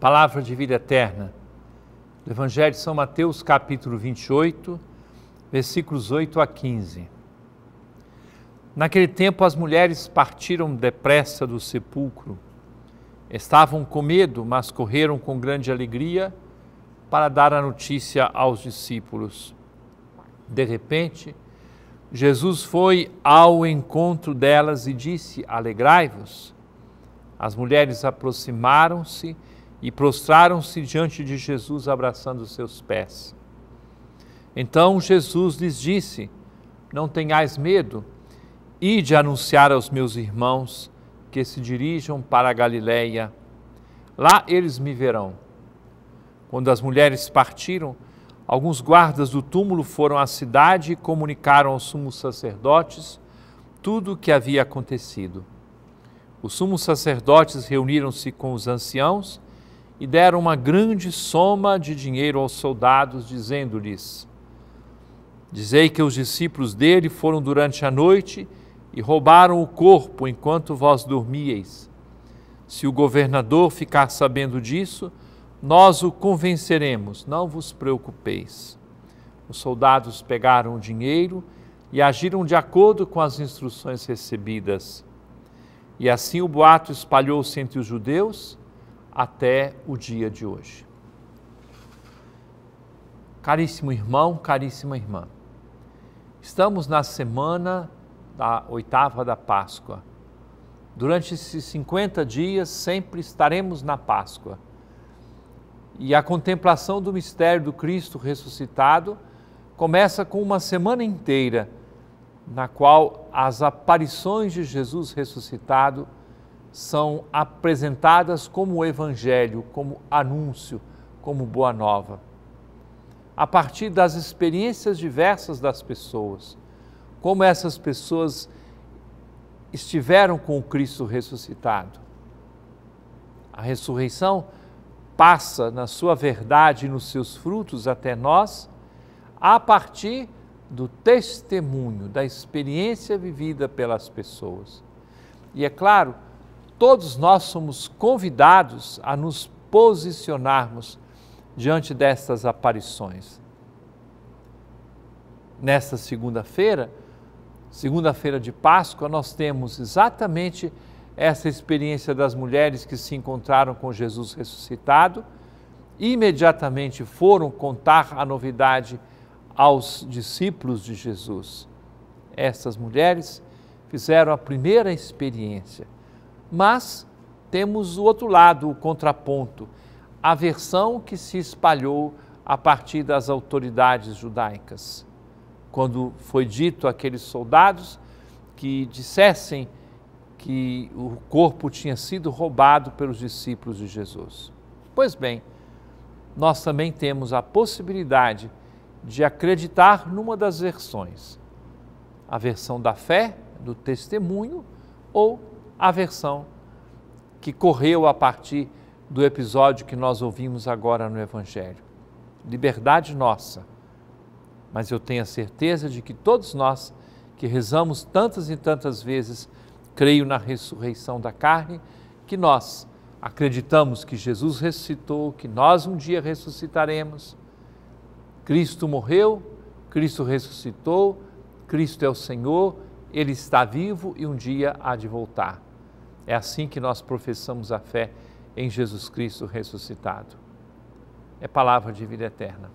Palavra de vida eterna. Do Evangelho de São Mateus, capítulo 28, versículos 8 a 15. Naquele tempo as mulheres partiram depressa do sepulcro. Estavam com medo, mas correram com grande alegria para dar a notícia aos discípulos. De repente, Jesus foi ao encontro delas e disse: Alegrai-vos. As mulheres aproximaram-se e prostraram-se diante de Jesus, abraçando os seus pés. Então Jesus lhes disse: Não tenhais medo, ide anunciar aos meus irmãos que se dirijam para a Galiléia. Lá eles me verão. Quando as mulheres partiram, alguns guardas do túmulo foram à cidade e comunicaram aos sumos sacerdotes tudo o que havia acontecido. Os sumos sacerdotes reuniram-se com os anciãos e deram uma grande soma de dinheiro aos soldados, dizendo-lhes: Dizei que os discípulos dele foram durante a noite e roubaram o corpo enquanto vós dormieis. Se o governador ficar sabendo disso, nós o convenceremos, não vos preocupeis. Os soldados pegaram o dinheiro e agiram de acordo com as instruções recebidas. E assim o boato espalhou-se entre os judeus até o dia de hoje. Caríssimo irmão, caríssima irmã, estamos na semana da oitava da Páscoa. Durante esses 50 dias sempre estaremos na Páscoa. E a contemplação do mistério do Cristo ressuscitado começa com uma semana inteira na qual as aparições de Jesus ressuscitado são apresentadas como evangelho, como anúncio, como boa nova. A partir das experiências diversas das pessoas, como essas pessoas estiveram com o Cristo ressuscitado. A ressurreição passa na sua verdade e nos seus frutos até nós a partir do testemunho, da experiência vivida pelas pessoas. E é claro, todos nós somos convidados a nos posicionarmos diante destas aparições. Nesta segunda-feira, segunda-feira de Páscoa, nós temos exatamente essa experiência das mulheres que se encontraram com Jesus ressuscitado e imediatamente foram contar a novidade aos discípulos de Jesus. Essas mulheres fizeram a primeira experiência mas temos o outro lado, o contraponto, a versão que se espalhou a partir das autoridades judaicas. Quando foi dito àqueles soldados que dissessem que o corpo tinha sido roubado pelos discípulos de Jesus. Pois bem, nós também temos a possibilidade de acreditar numa das versões, a versão da fé, do testemunho ou a versão que correu a partir do episódio que nós ouvimos agora no Evangelho. Liberdade nossa, mas eu tenho a certeza de que todos nós que rezamos tantas e tantas vezes, creio na ressurreição da carne, que nós acreditamos que Jesus ressuscitou, que nós um dia ressuscitaremos. Cristo morreu, Cristo ressuscitou, Cristo é o Senhor, Ele está vivo e um dia há de voltar. É assim que nós professamos a fé em Jesus Cristo ressuscitado. É palavra de vida eterna.